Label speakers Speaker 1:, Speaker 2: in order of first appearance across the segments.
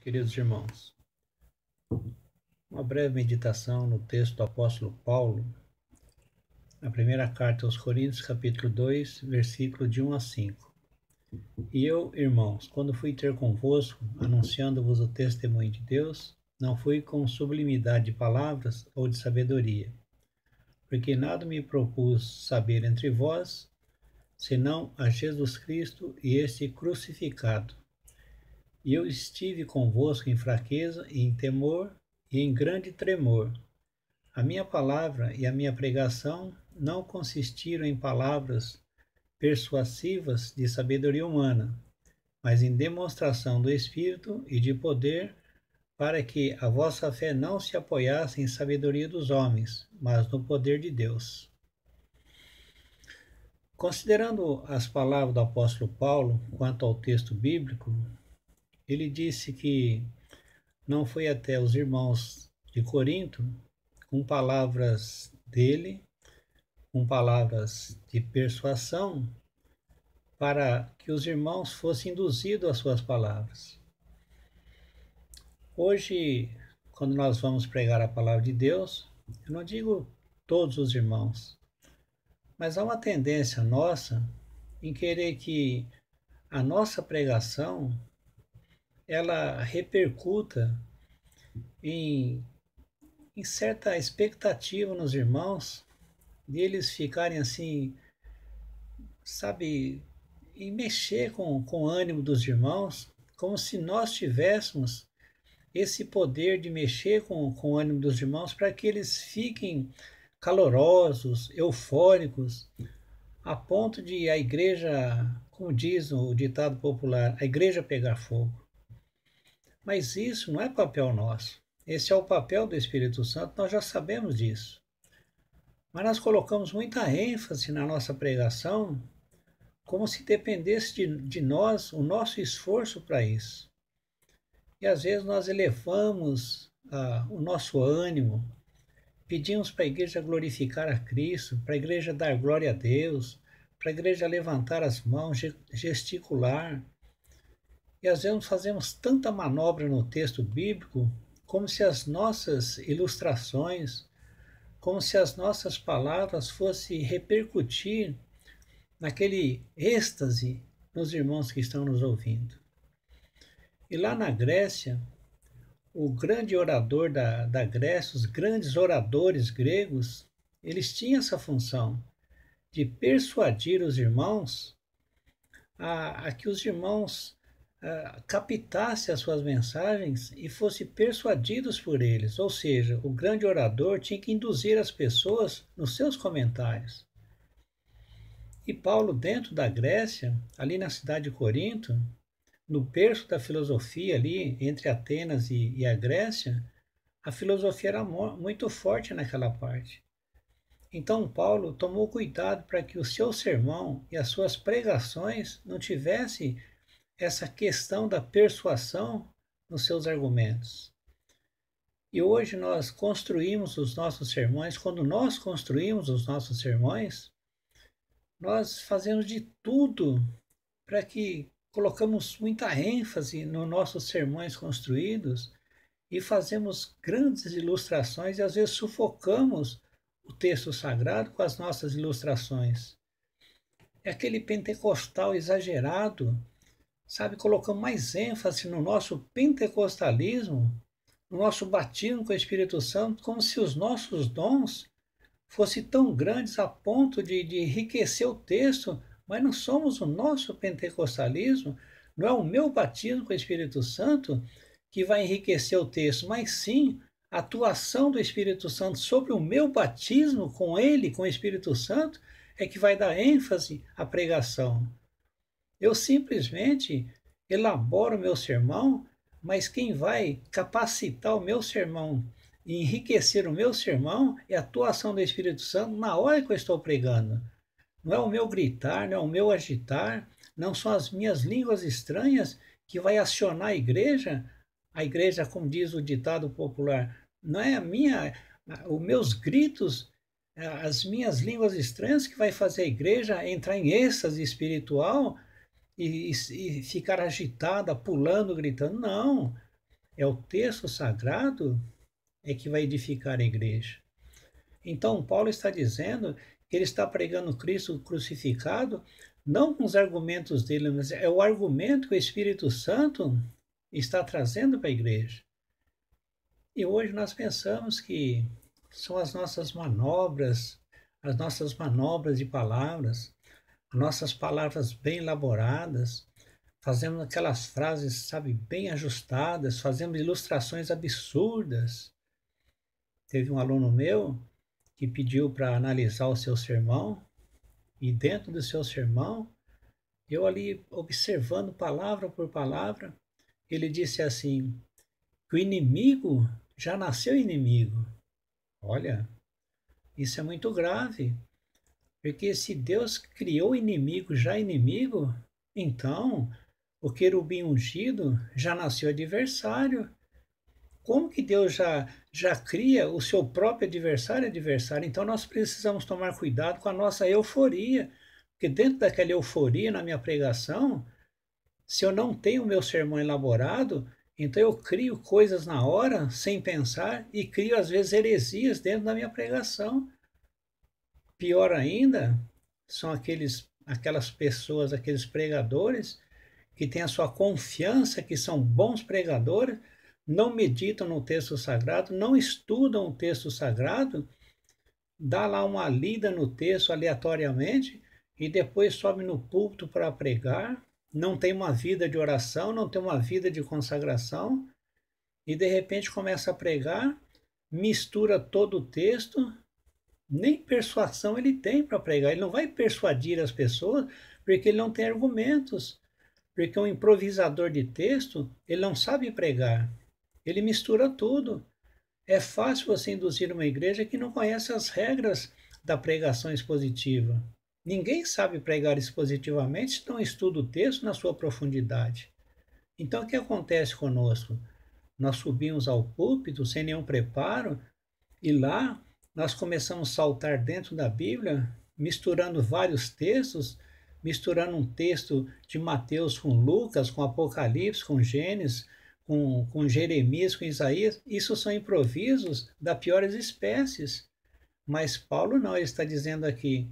Speaker 1: Queridos irmãos, uma breve meditação no texto do apóstolo Paulo, na primeira carta aos Coríntios, capítulo 2, versículo de 1 a 5. E eu, irmãos, quando fui ter convosco, anunciando-vos o testemunho de Deus, não fui com sublimidade de palavras ou de sabedoria, porque nada me propus saber entre vós, senão a Jesus Cristo e este crucificado. E eu estive convosco em fraqueza e em temor e em grande tremor. A minha palavra e a minha pregação não consistiram em palavras persuasivas de sabedoria humana, mas em demonstração do Espírito e de poder, para que a vossa fé não se apoiasse em sabedoria dos homens, mas no poder de Deus. Considerando as palavras do apóstolo Paulo quanto ao texto bíblico, ele disse que não foi até os irmãos de Corinto com palavras dele, com palavras de persuasão, para que os irmãos fossem induzidos às suas palavras. Hoje, quando nós vamos pregar a palavra de Deus, eu não digo todos os irmãos, mas há uma tendência nossa em querer que a nossa pregação ela repercuta em, em certa expectativa nos irmãos de eles ficarem assim, sabe, e mexer com, com o ânimo dos irmãos, como se nós tivéssemos esse poder de mexer com, com o ânimo dos irmãos para que eles fiquem calorosos, eufóricos, a ponto de a igreja, como diz o ditado popular, a igreja pegar fogo. Mas isso não é papel nosso. Esse é o papel do Espírito Santo, nós já sabemos disso. Mas nós colocamos muita ênfase na nossa pregação, como se dependesse de, de nós o nosso esforço para isso. E às vezes nós elevamos ah, o nosso ânimo, pedimos para a igreja glorificar a Cristo, para a igreja dar glória a Deus, para a igreja levantar as mãos, gesticular, e às vezes fazemos tanta manobra no texto bíblico como se as nossas ilustrações, como se as nossas palavras fossem repercutir naquele êxtase nos irmãos que estão nos ouvindo. E lá na Grécia, o grande orador da, da Grécia, os grandes oradores gregos, eles tinham essa função de persuadir os irmãos a, a que os irmãos eh, captasse as suas mensagens e fosse persuadidos por eles, ou seja, o grande orador tinha que induzir as pessoas nos seus comentários. E Paulo, dentro da Grécia, ali na cidade de Corinto, no berço da filosofia ali entre Atenas e, e a Grécia, a filosofia era muito forte naquela parte. Então Paulo tomou cuidado para que o seu sermão e as suas pregações não tivessem essa questão da persuasão nos seus argumentos. E hoje nós construímos os nossos sermões, quando nós construímos os nossos sermões, nós fazemos de tudo para que colocamos muita ênfase nos nossos sermões construídos e fazemos grandes ilustrações e às vezes sufocamos o texto sagrado com as nossas ilustrações. É aquele pentecostal exagerado sabe, colocando mais ênfase no nosso pentecostalismo, no nosso batismo com o Espírito Santo, como se os nossos dons fossem tão grandes a ponto de, de enriquecer o texto, mas não somos o nosso pentecostalismo, não é o meu batismo com o Espírito Santo que vai enriquecer o texto, mas sim a atuação do Espírito Santo sobre o meu batismo com ele, com o Espírito Santo, é que vai dar ênfase à pregação. Eu simplesmente elaboro o meu sermão, mas quem vai capacitar o meu sermão e enriquecer o meu sermão é a atuação do Espírito Santo na hora que eu estou pregando. Não é o meu gritar, não é o meu agitar, não são as minhas línguas estranhas que vai acionar a igreja. A igreja, como diz o ditado popular, não é a minha, os meus gritos, as minhas línguas estranhas que vai fazer a igreja entrar em êxtase espiritual e, e, ficar agitada, pulando, gritando. Não. É o texto sagrado é que vai edificar a igreja. Então, Paulo está dizendo que ele está pregando Cristo crucificado, não com os argumentos dele, mas é o argumento que o Espírito Santo está trazendo para a igreja. E hoje nós pensamos que são as nossas manobras, as nossas manobras de palavras, nossas palavras bem elaboradas, fazemos aquelas frases, sabe, bem ajustadas, fazemos ilustrações absurdas. Teve um aluno meu que pediu para analisar o seu sermão, e dentro do seu sermão, eu ali observando palavra por palavra, ele disse assim: que o inimigo já nasceu inimigo. Olha, isso é muito grave, porque se Deus criou inimigo já é inimigo, então o querubim ungido já nasceu adversário. Como que Deus já, já cria o seu próprio adversário adversário? Então nós precisamos tomar cuidado com a nossa euforia, porque dentro daquela euforia na minha pregação, se eu não tenho o meu sermão elaborado, então eu crio coisas na hora, sem pensar, e crio às vezes heresias dentro da minha pregação. Pior ainda, são aqueles, aquelas pessoas, aqueles pregadores que têm a sua confiança, que são bons pregadores, não meditam no texto sagrado, não estudam o texto sagrado, dá lá uma lida no texto aleatoriamente e depois sobe no púlpito para pregar, não tem uma vida de oração, não tem uma vida de consagração, e de repente começa a pregar, mistura todo o texto nem persuasão ele tem para pregar. Ele não vai persuadir as pessoas porque ele não tem argumentos. Porque um improvisador de texto, ele não sabe pregar. Ele mistura tudo. É fácil você induzir uma igreja que não conhece as regras da pregação expositiva. Ninguém sabe pregar expositivamente se não estuda o texto na sua profundidade. Então, o que acontece conosco? Nós subimos ao púlpito sem nenhum preparo e lá nós começamos a saltar dentro da Bíblia, misturando vários textos, misturando um texto de Mateus com Lucas, com Apocalipse, com Gênesis, com, com Jeremias, com Isaías. Isso são improvisos da piores espécies. Mas Paulo não, ele está dizendo aqui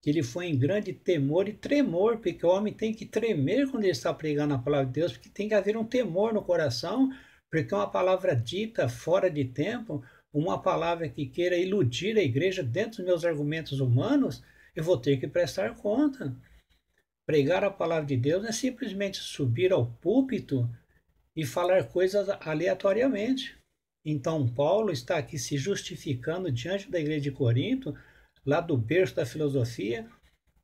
Speaker 1: que ele foi em grande temor e tremor, porque o homem tem que tremer quando ele está pregando a palavra de Deus, porque tem que haver um temor no coração, porque uma palavra dita fora de tempo, uma palavra que queira iludir a igreja dentro dos meus argumentos humanos, eu vou ter que prestar conta. Pregar a palavra de Deus não é simplesmente subir ao púlpito e falar coisas aleatoriamente. Então, Paulo está aqui se justificando diante da igreja de Corinto, lá do berço da filosofia.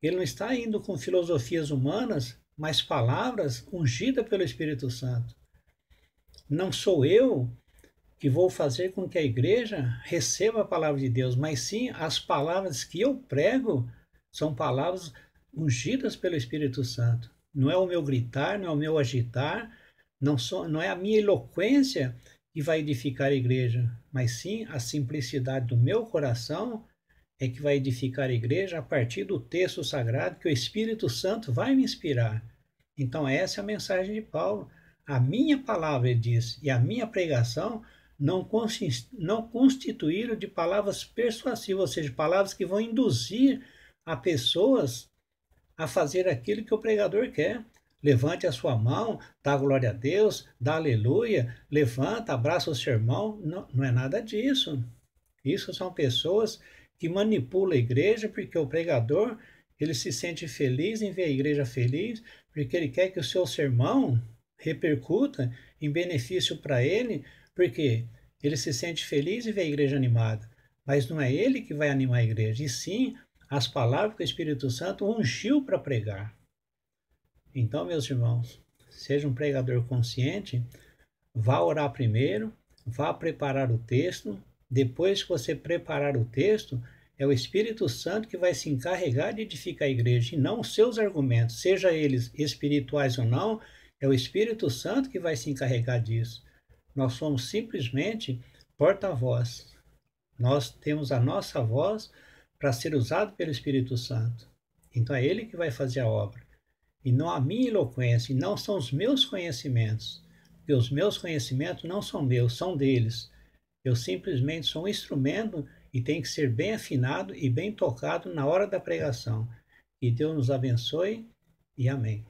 Speaker 1: Ele não está indo com filosofias humanas, mas palavras ungidas pelo Espírito Santo. Não sou eu que vou fazer com que a igreja receba a palavra de Deus, mas sim as palavras que eu prego são palavras ungidas pelo Espírito Santo. Não é o meu gritar, não é o meu agitar, não, sou, não é a minha eloquência que vai edificar a igreja, mas sim a simplicidade do meu coração é que vai edificar a igreja a partir do texto sagrado que o Espírito Santo vai me inspirar. Então, essa é a mensagem de Paulo. A minha palavra, ele diz, e a minha pregação não, não constituíram de palavras persuasivas, ou seja, palavras que vão induzir a pessoas a fazer aquilo que o pregador quer. Levante a sua mão, dá glória a Deus, dá aleluia, levanta, abraça o seu irmão. Não, não é nada disso. Isso são pessoas que manipulam a igreja porque o pregador ele se sente feliz em ver a igreja feliz, porque ele quer que o seu sermão repercuta em benefício para ele, porque ele se sente feliz e vê a igreja animada. Mas não é ele que vai animar a igreja, e sim as palavras que o Espírito Santo ungiu para pregar. Então, meus irmãos, seja um pregador consciente, vá orar primeiro, vá preparar o texto. Depois que você preparar o texto, é o Espírito Santo que vai se encarregar de edificar a igreja, e não os seus argumentos, seja eles espirituais ou não, é o Espírito Santo que vai se encarregar disso. Nós somos simplesmente porta-voz. Nós temos a nossa voz para ser usado pelo Espírito Santo. Então é ele que vai fazer a obra. E não a minha eloquência, e não são os meus conhecimentos. Porque os meus conhecimentos não são meus, são deles. Eu simplesmente sou um instrumento e tem que ser bem afinado e bem tocado na hora da pregação. Que Deus nos abençoe e amém.